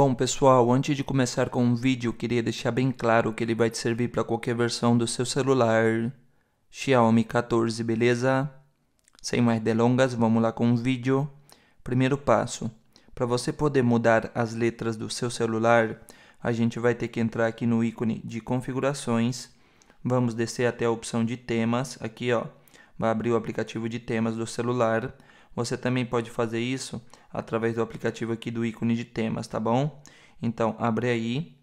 Bom pessoal, antes de começar com o vídeo, queria deixar bem claro que ele vai te servir para qualquer versão do seu celular Xiaomi 14, beleza? Sem mais delongas, vamos lá com o vídeo. Primeiro passo, para você poder mudar as letras do seu celular, a gente vai ter que entrar aqui no ícone de configurações, vamos descer até a opção de temas, aqui ó, vai abrir o aplicativo de temas do celular, você também pode fazer isso através do aplicativo aqui do ícone de temas, tá bom? Então, abre aí.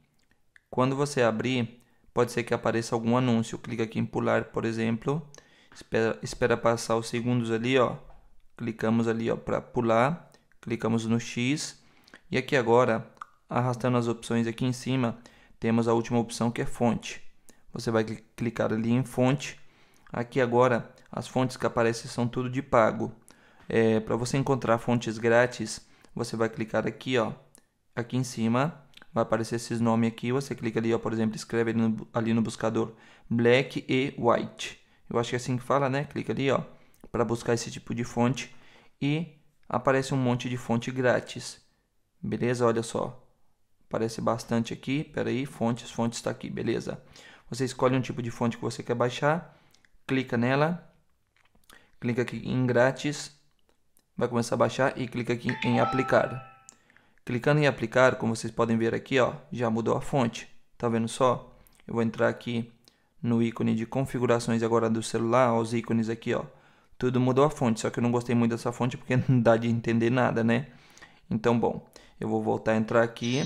Quando você abrir, pode ser que apareça algum anúncio. Clica aqui em pular, por exemplo. Espera, espera passar os segundos ali, ó. Clicamos ali, ó, para pular. Clicamos no X. E aqui agora, arrastando as opções aqui em cima, temos a última opção que é fonte. Você vai clicar ali em fonte. Aqui agora, as fontes que aparecem são tudo de pago. É, Para você encontrar fontes grátis, você vai clicar aqui, ó, aqui em cima, vai aparecer esses nomes aqui, você clica ali, ó, por exemplo, escreve ali no, ali no buscador Black e White. Eu acho que é assim que fala, né? Clica ali, ó, para buscar esse tipo de fonte e aparece um monte de fonte grátis. Beleza? Olha só. Aparece bastante aqui. Pera aí, fontes, fontes está aqui, beleza? Você escolhe um tipo de fonte que você quer baixar, clica nela, clica aqui em grátis vai começar a baixar e clica aqui em aplicar. Clicando em aplicar, como vocês podem ver aqui, ó, já mudou a fonte. Tá vendo só? Eu vou entrar aqui no ícone de configurações agora do celular, ó, os ícones aqui, ó. Tudo mudou a fonte, só que eu não gostei muito dessa fonte porque não dá de entender nada, né? Então, bom, eu vou voltar a entrar aqui.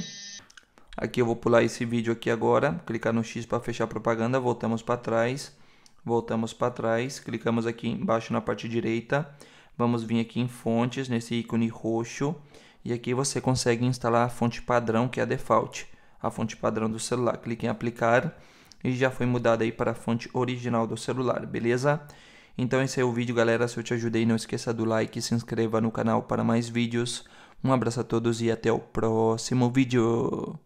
Aqui eu vou pular esse vídeo aqui agora, clicar no X para fechar a propaganda, voltamos para trás, voltamos para trás, clicamos aqui embaixo na parte direita. Vamos vir aqui em fontes, nesse ícone roxo, e aqui você consegue instalar a fonte padrão, que é a default, a fonte padrão do celular. Clique em aplicar e já foi mudada aí para a fonte original do celular, beleza? Então esse é o vídeo, galera. Se eu te ajudei, não esqueça do like, se inscreva no canal para mais vídeos. Um abraço a todos e até o próximo vídeo.